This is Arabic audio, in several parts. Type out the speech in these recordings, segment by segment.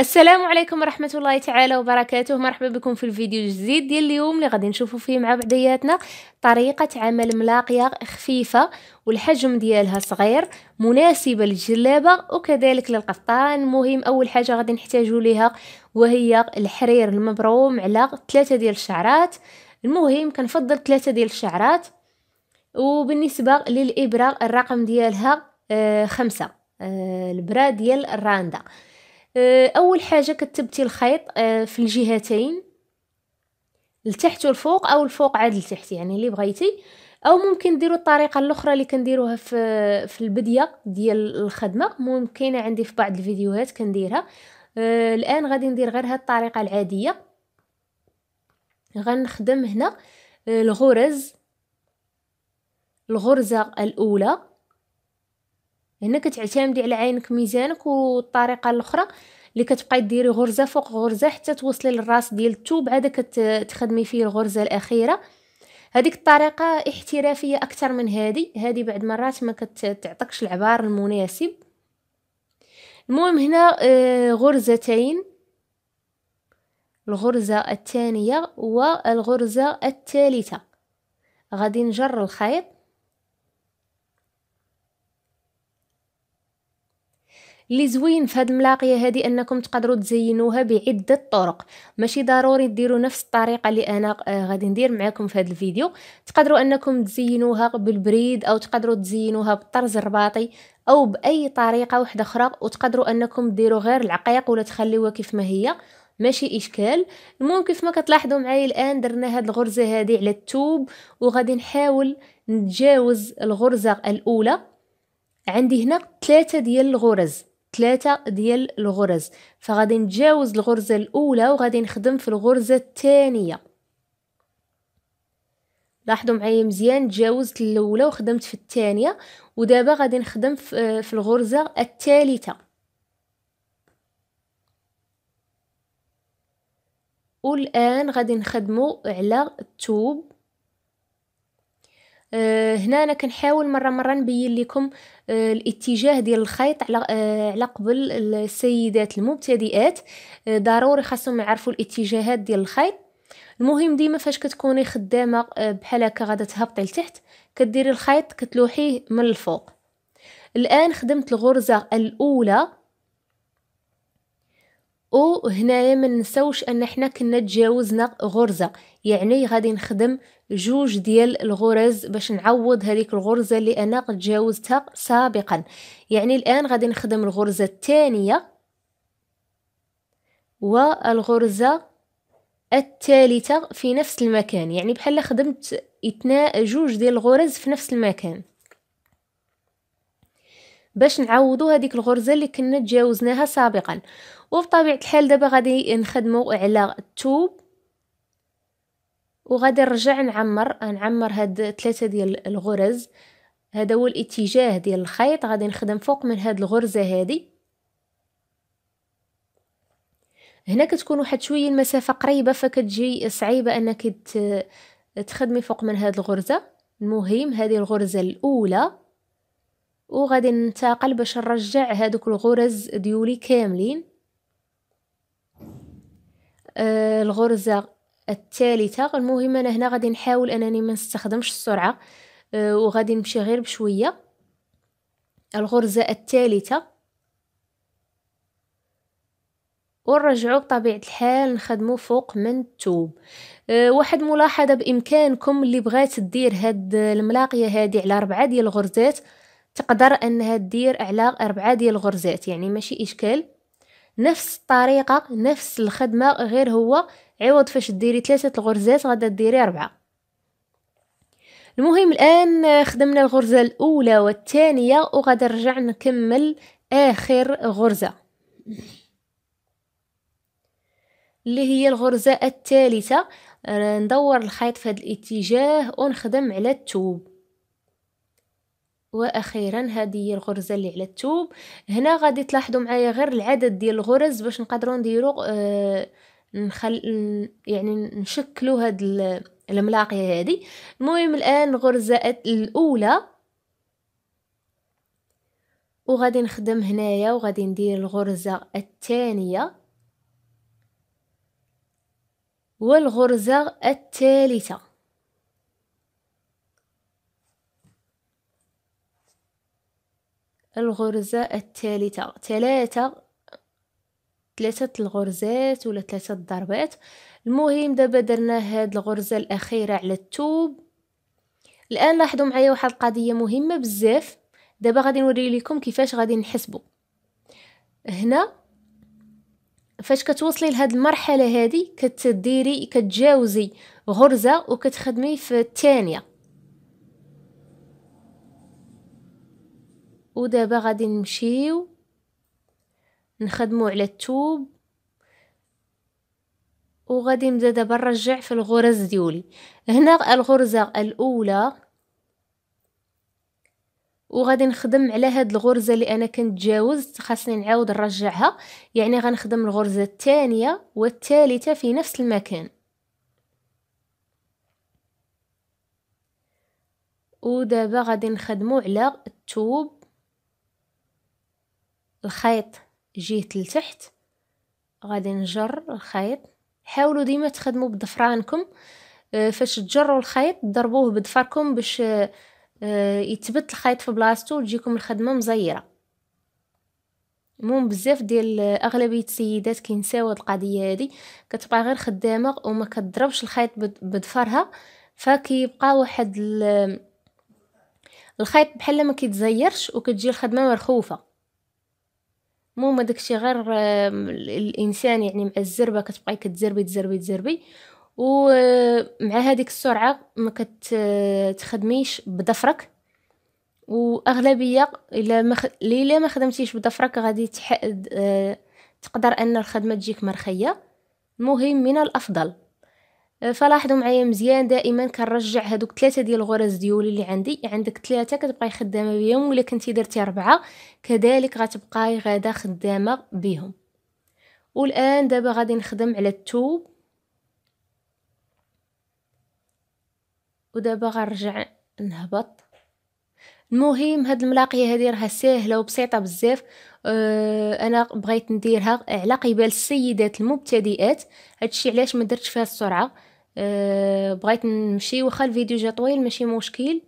السلام عليكم ورحمة الله تعالى وبركاته مرحبا بكم في الفيديو الجديد ديال اليوم اللي غادي نشوفوا فيه مع بعضياتنا طريقة عمل ملاقية خفيفة والحجم ديالها صغير مناسبة للجلابة وكذلك للقفطان مهم أول حاجة غادي نحتاجوا ليها وهي الحرير المبروم على ثلاثة ديال الشعرات المهم كنفضل ثلاثة ديال الشعرات وبالنسبة للإبرة الرقم ديالها آه خمسة آه البرا ديال الراندا آه، اول حاجه كتبتي الخيط آه، في الجهتين لتحت والفوق او الفوق عاد لتحت يعني اللي بغيتي او ممكن ديروا الطريقه الاخرى اللي كنديروها في في البديه ديال الخدمه ممكن عندي في بعض الفيديوهات كنديرها آه، الان غادي ندير غير هاد الطريقه العاديه غنخدم هنا الغرز الغرزه الاولى هنا كتعتمدي على عينك ميزانك والطريقه الاخرى اللي كتبقاي ديري غرزه فوق غرزه حتى توصلي للراس ديال الثوب عاد كتخدمي فيه الغرزه الاخيره هذيك الطريقه احترافيه اكثر من هذه هذه بعد مرات ما كتعطيكش العبار المناسب المهم هنا آه، غرزتين الغرزه الثانيه والغرزه الثالثه غادي نجر الخيط اللي زوين في هاد الملاقيه هادي انكم تقدروا تزينوها بعده طرق ماشي ضروري ديروا نفس الطريقه اللي انا آه، غادي ندير معاكم في هاد الفيديو تقدروا انكم تزينوها بالبريد او تقدروا تزينوها بالطرز الرباطي او باي طريقه واحده اخرى وتقدروا انكم ديروا غير العقيق ولا تخليوها كيف ما هي ماشي اشكال المهم كيف ما كتلاحظوا معايا الان درنا هاد الغرزه هادي على التوب وغادي نحاول نتجاوز الغرزه الاولى عندي هنا ثلاثه ديال الغرز ثلاثة ديال الغرز فغادي نتجاوز الغرزة الأولى وغادي نخدم في الغرزة الثانية لاحظوا معايا مزيان تجاوزت الاولى وخدمت في الثانيه ودابا غادي نخدم في الغرزه الثالثه والان غادي نخدمه على التوب آه، هنا أنا كنحاول مرة مرة نبين لكم آه، الاتجاه ديال الخيط على آه، على قبل السيدات المبتدئات ضروري خاصهم يعرفوا الاتجاهات ديال الخيط المهم ديما فاش كتكوني خدامه بحال هكا غادا تهبطي لتحت كديري الخيط كتلوحيه من الفوق الان خدمت الغرزه الاولى وهنايا ما ننساوش ان حنا كنا تجاوزنا غرزه يعني غادي نخدم جوج ديال الغرز باش نعوض هذيك الغرزه اللي انا تجاوزتها سابقا يعني الان غادي نخدم الغرزه الثانيه والغرزه الثالثه في نفس المكان يعني بحال خدمت اثنين جوج ديال الغرز في نفس المكان باش نعوضو هذيك الغرزه اللي كنا تجاوزناها سابقا وبطبيعه الحال دابا غادي نخدمو على التوب وغادي نرجع نعمر نعمر هاد ثلاثه ديال الغرز هذا هو الاتجاه ديال الخيط غادي نخدم فوق من هاد الغرزه هذه هنا كتكون واحد شويه المسافه قريبه فكتجي صعيبه انك تخدمي فوق من هاد الغرزه المهم هذه الغرزه الاولى وغادي ننتقل باش نرجع هادوك الغرز ديولي كاملين آه الغرزة الثالثة المهم انا هنا غادي نحاول انني ما نستخدمش السرعة آه وغادي نمشي غير بشوية الغرزة الثالثة ونرجعو بطبيعة الحال نخدمو فوق من التوب أه واحد ملاحظة بإمكانكم اللي بغات دير هاد الملاقية هادي على ربعة ديال الغرزات تقدر انها دير على اربعه ديال الغرزات يعني ماشي اشكال نفس الطريقه نفس الخدمه غير هو عوض فاش ديري ثلاثه الغرزات غادا ديري اربعه المهم الان خدمنا الغرزه الاولى والثانيه وغدا نرجع نكمل اخر غرزه اللي هي الغرزه الثالثه آه، ندور الخيط في هذا الاتجاه ونخدم على التوب واخيرا هذه هي الغرزه اللي على الثوب هنا غادي تلاحظوا معايا غير العدد ديال الغرز باش نقدروا نديروا آه نخل يعني نشكلوا هاد الملاقيه هذه المهم الان الغرزه الاولى وغادي نخدم هنايا وغادي ندير الغرزه الثانيه والغرزه الثالثه الغرزة الثالثة ثلاثة ثلاثة الغرزات ولا ثلاثة الضربات المهم دابا درنا هاد الغرزة الأخيرة على التوب الآن لاحظوا معايا واحد القضية مهمة بزاف دابا غادي نوري لكم كيفاش غادي نحسبوا هنا فاش كتوصلي لهاد المرحلة هادي كتديري كتجاوزي غرزة وكتخدمي في الثانية ودابا غادي نمشيو نخدمو على التوب وغادي نبدا دابا نرجع في الغرز ديولي هنا الغرزه الاولى وغادي نخدم على هاد الغرزه اللي انا كنت جاوزت خاصني نعاود نرجعها يعني غنخدم الغرزه الثانيه والثالثه في نفس المكان ودابا غادي نخدمو على التوب الخيط جيت لتحت غادي نجر الخيط حاولوا ديما تخدموا بضفرانكم آه، فاش تجروا الخيط ضربوه بضفركم باش آه، آه، يتبت الخيط في بلاصتو وتجيكم الخدمه مزيره المهم بزاف ديال اغلبيه السيدات كينساو هاد القضيه هادي كتبقى غير خدامه وما كتضربش الخيط بضفرها فكيبقى واحد الخيط بحال ما كيتزيرش وكتجي الخدمه مرخوفه مو ما داكشي غير الانسان يعني مع الزربه كتبقاي كتزربي تزربي تزربي ومع هذيك السرعه ما كتخدميش آه، بضفرك واغلبيه الا ما خ... الا ما خدمتيش بضفرك غادي تح... آه، تقدر ان الخدمه تجيك مرخيه المهم من الافضل فلاحظوا معايا مزيان دائما كنرجع هذوك ثلاثه ديال الغرز ديولي اللي عندي عندك ثلاثه كتبقاي خدامه بهم ولا كنتي درتي اربعه كذلك غتبقاي غدا خدامه بهم والان دابا غادي نخدم على الثوب ودابا غنرجع نهبط المهم هاد الملاقيه هادي راها ساهله وبسيطه بزاف أه انا بغيت نديرها على قبال السيدات المبتدئات هادشي علاش ما درتش فيها السرعه أه بغيت نمشي واخا الفيديو جا طويل ماشي مشكل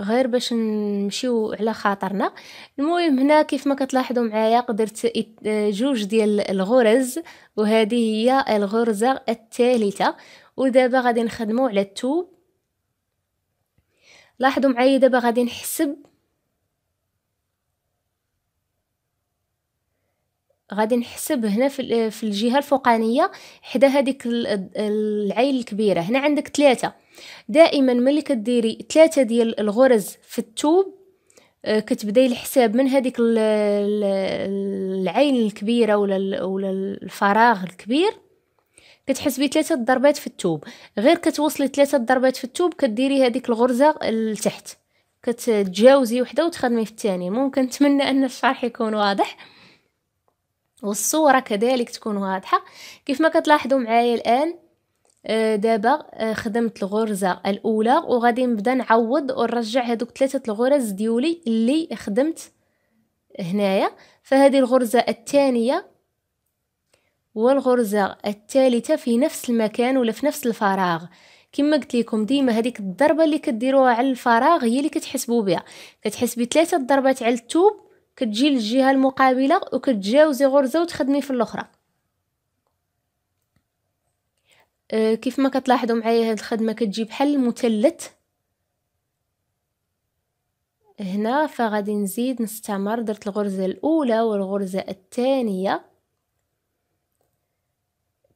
غير باش نمشيو على خاطرنا المهم هنا كيف ما كتلاحظوا معايا قدرت آه، جوج ديال الغرز وهذه هي الغرزه الثالثه ودابا غادي نخدمو على التوب لاحظوا معايا دابا غادي نحسب غادي نحسب هنا في في الجهه الفوقانيه حدا هذيك العين الكبيره هنا عندك ثلاثة دائما ملي كديري ثلاثة ديال الغرز في التوب آه، كتبداي الحساب من هذيك العين الكبيره ولا ولا الفراغ الكبير كتحسبي ثلاثه ضربات في التوب غير كتوصلي ثلاثه ضربات في التوب كديري هذيك الغرزه لتحت كتجاوزي وحده وتخدمي في الثانيه ممكن نتمنى ان الشرح يكون واضح والصوره كذلك تكون واضحه كيف ما كتلاحظوا معايا الان آه، دابا آه، خدمت الغرزه الاولى وغادي نبدا نعوض ونرجع هذوك ثلاثه الغرز ديولي اللي خدمت هنايا فهذه الغرزه الثانيه والغرزة الثالثة في نفس المكان ولا في نفس الفراغ كما قلت لكم ديما هذيك الضربة اللي كديروها على الفراغ هي اللي كتحسبوا بها كتحسبي ثلاثة ضربات على التوب كتجي للجهة المقابلة وكتجاوزي غرزة وتخدمي في الأخرى أه كيف ما كتلاحظوا معايا هاد الخدمة كتجي بحال المثلث هنا فغادي نزيد نستمر درت الغرزة الأولى والغرزة الثانية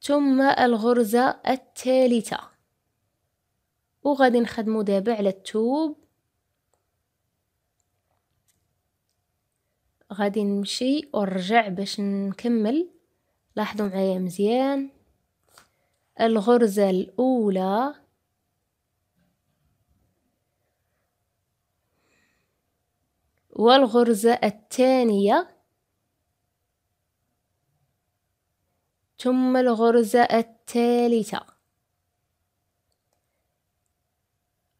ثم الغرزة الثالثة وغادي نخدمو دابا على التوب غادي نمشي ونرجع باش نكمل لاحظوا معايا مزيان الغرزة الأولى والغرزة الثانية ثم الغرزة الثالثة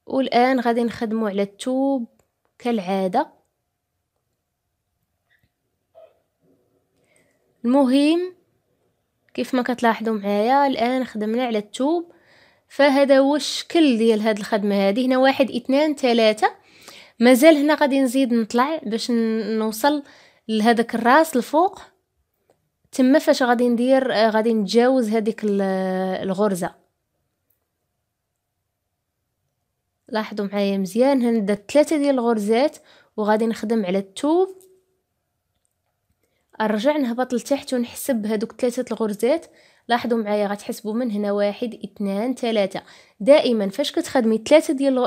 والآن غادي نخدمو على التوب كالعادة المهم كيف ما كتلاحظوا معايا الآن خدمنا على التوب فهذا هو الشكل ديال هاد الخدمة هذه هنا واحد اثنان ثلاثة مازال هنا غادي نزيد نطلع باش نوصل لهذاك الراس الفوق تما فاش غادي ندير آه، غادي نتجاوز هذيك الغرزه لاحظوا معايا مزيان درت ثلاثه ديال الغرزات وغادي نخدم على الثوب ارجع نهبط لتحت ونحسب هذوك ثلاثه الغرزات لاحظوا معايا غتحسبوا من هنا واحد اثنان ثلاثة دائما فاش كتخدمي ثلاثة ديال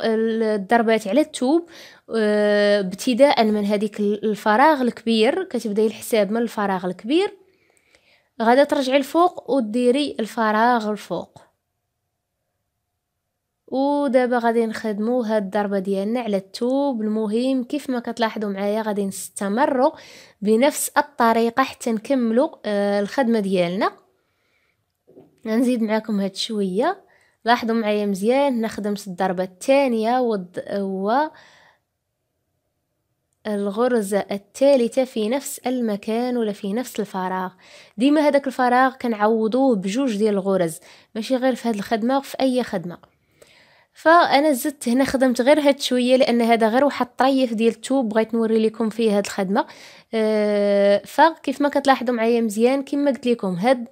الضربات على التوب آه، ابتداء من هذيك الفراغ الكبير كتبداي الحساب من الفراغ الكبير غادا ترجعي الفوق وديري الفراغ الفوق ودابا غادي نخدمو هاد الضربه ديالنا على التوب المهم كيف ما كتلاحظوا معايا غادي نستمروا بنفس الطريقه حتى نكملوا آه الخدمه ديالنا نزيد معاكم هاد شويه لاحظوا معايا مزيان نخدم الضربه الثانيه و الغرزة الثالثة في نفس المكان ولا في نفس الفراغ ديما هذاك الفراغ كنعوضوه بجوج ديال الغرز ماشي غير في هاد الخدمة في أي خدمة فأنا زدت هنا خدمت غير هاد شوية لأن هذا غير واحد الطريف ديال التوب بغيت نوري لكم فيه هاد الخدمة أه فكيف ما كتلاحظوا معايا مزيان كما قلت لكم هاد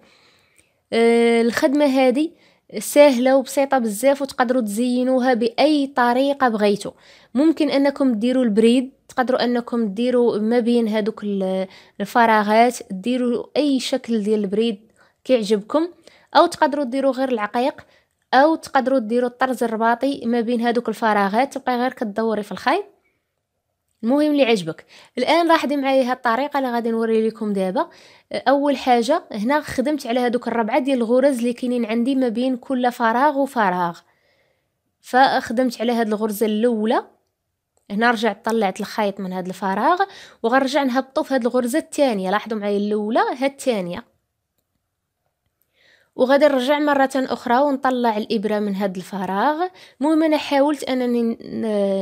أه الخدمة هذه سهله وبسيطه بزاف وتقدروا تزينوها باي طريقه بغيتو ممكن انكم تديروا البريد تقدروا انكم ديروا ما بين هذوك الفراغات ديروا اي شكل ديال البريد كيعجبكم او تقدروا ديروا غير العقيق او تقدروا ديروا الطرز الرباطي ما بين هذوك الفراغات تبقى غير كتدوري في الخيط المهم اللي عجبك الان دي معايا هاد الطريقه اللي غادي نوري لكم دابا اول حاجه هنا خدمت على هذوك الربعه ديال الغرز اللي كاينين عندي ما بين كل فراغ وفراغ فخدمت على هاد الغرزه الاولى هنا رجعت طلعت الخيط من هاد الفراغ وغنرجع نهبطو في هاد الغرزه الثانيه لاحظوا معايا الاولى هاد الثانيه وغادي نرجع مرة أخرى ونطلع الإبرة من هاد الفراغ المهم أنا حاولت أنني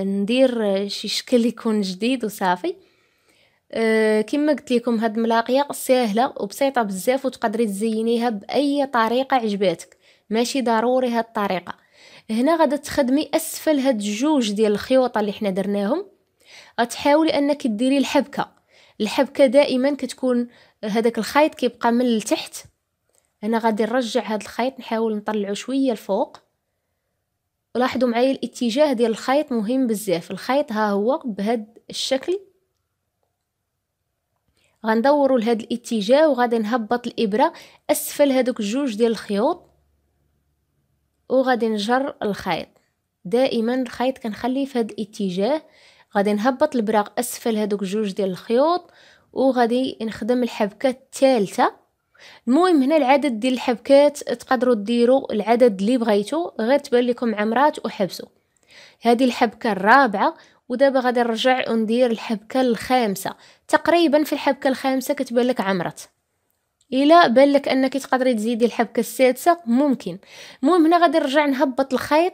ندير شي شكل يكون جديد وصافي أه كما قلت لكم هاد الملاقيه سهله وبسيطه بزاف وتقدري تزينيها باي طريقه عجباتك ماشي ضروري هاد الطريقه هنا غادا تخدمي اسفل هاد جوج ديال الخيوطه اللي حنا درناهم غتحاولي انك ديري الحبكه الحبكه دائما كتكون هذاك الخيط كيبقى من التحت انا غادي نرجع هاد الخيط نحاول نطلعه شويه لفوق لاحظوا معايا الاتجاه ديال الخيط مهم بزاف الخيط ها هو بهاد الشكل غندوروا لهاد الاتجاه وغادي نهبط الابره اسفل هادوك جوج ديال الخيوط وغادي نجر الخيط دائما الخيط كنخليه في هذا الاتجاه غادي نهبط البراغ اسفل هذوك جوج ديال الخيوط وغادي نخدم الحبكه الثالثه المهم هنا العدد ديال الحبكات تقدروا ديروا العدد اللي بغيتو غير تبان لكم عمرات وحبسوا هذه الحبكه الرابعه ودابا غادي نرجع وندير الحبكه الخامسه تقريبا في الحبكه الخامسه كتبان لك عمرات الا بان لك انك تقدري تزيدي الحبكه السادسه ممكن المهم هنا غادي نرجع نهبط الخيط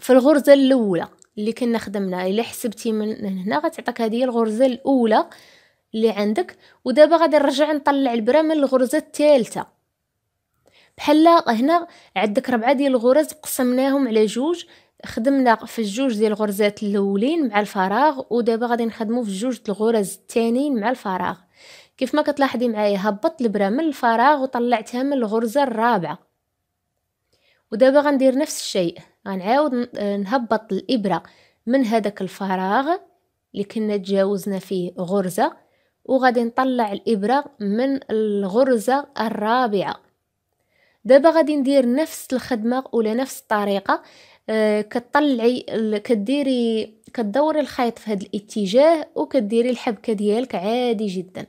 في الغرزه الاولى اللي كنا خدمناها الا حسبتي من هنا غتعطيك هذه الغرزه الاولى اللي عندك ودابا غادي نرجع نطلع البره من الغرزه الثالثه بحال هنا عندك ربعه ديال الغرز قسمناهم على جوج خدمنا في الجوج ديال الغرزات الاولين مع الفراغ ودابا غادي نخدمو في جوج الغرز الثانيين مع الفراغ كيف ما كتلاحظي معايا هبطت البرة من الفراغ وطلعتها من الغرزة الرابعة ودابا غندير نفس الشيء غنعاود نهبط الإبرة من هذاك الفراغ اللي كنا تجاوزنا فيه غرزة وغادي نطلع الإبرة من الغرزة الرابعة دابا غادي ندير نفس الخدمة ولا نفس الطريقة أه كتطلعي كديري كدوري الخيط في هذا الاتجاه وكديري الحبكة ديالك عادي جداً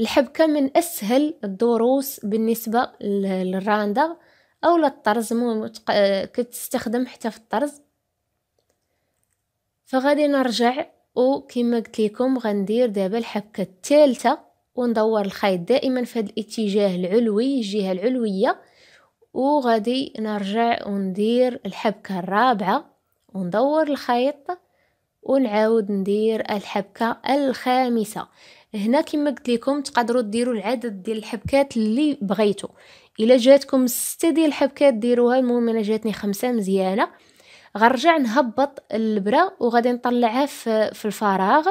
الحبكة من أسهل الدروس بالنسبة للراندة أو للطرز كتستخدم حتى في الطرز فغادي نرجع وكما قلت لكم غندير دابا الحبكة الثالثة وندور الخيط دائما في هذا الاتجاه العلوي الجهة العلوية وغادي نرجع وندير الحبكة الرابعة وندور الخيط ونعاود ندير الحبكه الخامسه هنا كما قلت لكم تقدروا ديروا العدد ديال الحبكات اللي بغيتوا الا جاتكم سته ديال الحبكات ديروها المهم انا جاتني خمسه مزيانه غنرجع نهبط البره وغادي نطلعها في الفراغ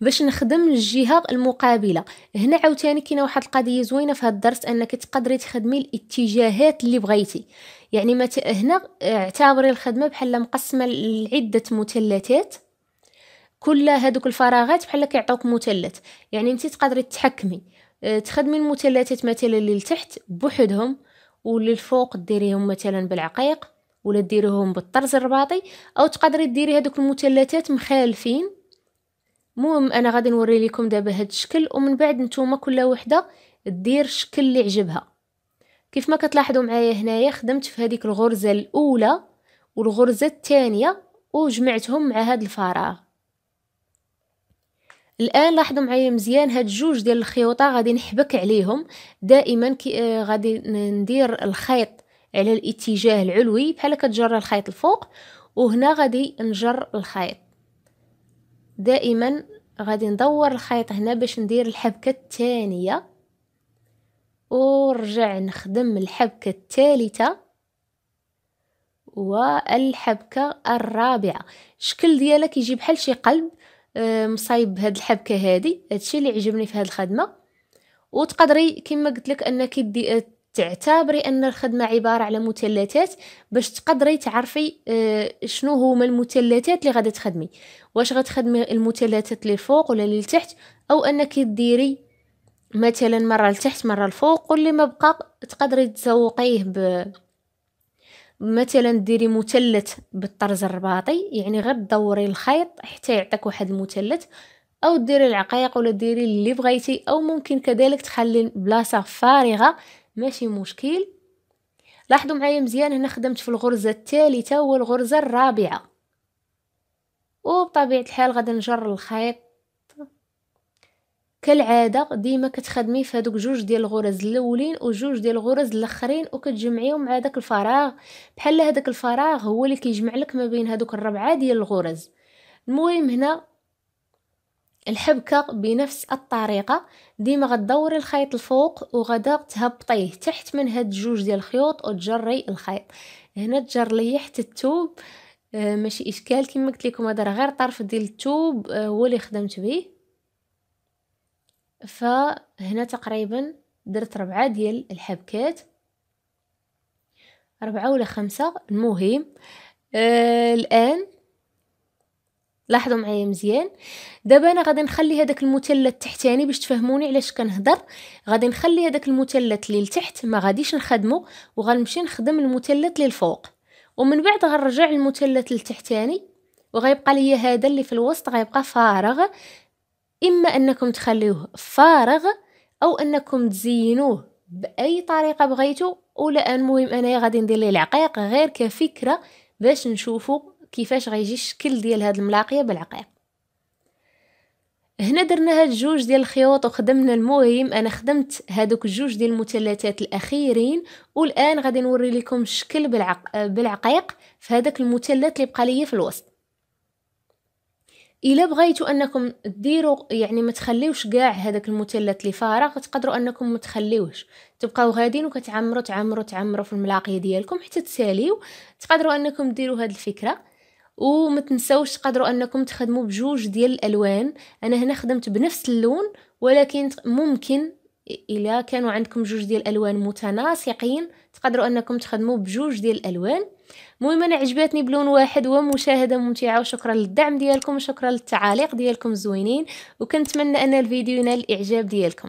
باش نخدم الجهه المقابله هنا عاوتاني كاينه واحد القضيه زوينه في هذا الدرس انك تقدري تخدمي الاتجاهات اللي بغيتي يعني مت... هنا آه، اعتبري الخدمه بحال مقسمه لعده مثلثات كل هذوك الفراغات بحال كيعطوك مثلث يعني انت تقدري تتحكمي آه، تخدمي المثلثات مثلا اللي لتحت بوحدهم واللي الفوق ديريهم مثلا بالعقيق ولا ديريهم بالطرز الرباطي او تقدري ديري هذوك المثلثات مخالفين المهم انا غادي نوري لكم دابا هاد الشكل ومن بعد نتوما كل وحده دير الشكل اللي عجبها كيف ما كتلاحظوا معايا هنايا خدمت في هذيك الغرزه الاولى والغرزه الثانيه وجمعتهم مع هاد الفراغ الان لاحظوا معايا مزيان هاد جوج ديال الخيوطه غادي نحبك عليهم دائما كي آه غادي ندير الخيط على الاتجاه العلوي بحال كتجر الخيط الفوق وهنا غادي نجر الخيط دائما غادي ندور الخيط هنا باش ندير الحبكة الثانية ونرجع نخدم الحبكة الثالثة والحبكة الرابعة الشكل ديالها كيجي بحال شي قلب آه، مصايب بهاد الحبكة هادي هادشي اللي عجبني في هاد الخدمة وتقدري كما قلت لك انك تعتبري ان الخدمه عباره على مثلثات باش تقدري تعرفي آه، شنو هما المثلثات اللي غادي تخدمي واش غتخدمي المثلثات فوق ولا للتحت او انك ديري مثلا مره لتحت مره لفوق واللي ما بقى تقدري تزوقيه ب مثلا ديري مثلث بالطرز الرباطي يعني غير دوري الخيط حتى يعطيك واحد المثلث او ديري العقايق ولا ديري اللي بغيتي او ممكن كذلك تخلي بلاصه فارغه ماشي مشكل لاحظوا معايا مزيان هنا خدمت في الغرزة الثالثة والغرزة الرابعة وبطبيعة الحال غادي نجر الخيط كالعادة ديما كتخدمي في هادوك جوج ديال الغرز الاولين وجوج ديال الغرز الاخرين وكتجمعيهم مع داك الفراغ بحال هذاك الفراغ هو اللي كيجمع لك ما بين هادوك الربعه ديال الغرز المهم هنا الحبكة بنفس الطريقة ديما غدوري الخيط الفوق وغدا تهبطيه تحت من هاد جوج ديال الخيوط وتجري الخيط هنا تجر لي حتى التوب آه، ماشي اشكال كما قلت لكم هذا غير طرف ديال التوب آه، هو اللي خدمت به فهنا تقريبا درت ربعة ديال الحبكات ربعة ولا خمسة المهم آه الان لاحظوا معايا مزيان دابا انا غادي نخلي هذاك المثلث تحتاني باش تفهموني علاش كنهضر غادي نخلي هذاك المثلث اللي لتحت ما غاديش نخدمه وغنمشي نخدم المثلث اللي الفوق ومن بعد غنرجع المثلث التحتاني وغيبقى لي هذا اللي في الوسط غيبقى فارغ اما انكم تخليوه فارغ او انكم تزينوه باي طريقه بغيتو ولا المهم انايا غادي ندير ليه العقيق غير كفكره باش نشوفو كيفاش غيجي الشكل ديال هاد الملاقيه بالعقيق هنا درنا هاد جوج ديال الخيوط وخدمنا المهم انا خدمت هادوك جوج ديال المثلثات الاخيرين والان غادي نوري لكم الشكل بالعق... بالعقيق في هذاك المثلث اللي بقى ليا في الوسط الا بغيتوا انكم ديروا يعني ما تخليوش كاع هذاك المثلث اللي فارغ تقدروا انكم ما تخليوش تبقاو غاديين وكتعمروا تعمروا تعمروا في الملاقيه ديالكم حتى تساليو تقدروا انكم ديروا هاد الفكره وما تنسوش تقدروا انكم تخدموا بجوج ديال الالوان انا هنا خدمت بنفس اللون ولكن ممكن الا كانوا عندكم جوج ديال الالوان متناسقين تقدروا انكم تخدموا بجوج ديال الالوان المهم انا عجبتني بلون واحد ومشاهده ممتعه وشكرا للدعم ديالكم وشكرا للتعاليق ديالكم زوينين وكنتمنى ان الفيديو ينال الاعجاب ديالكم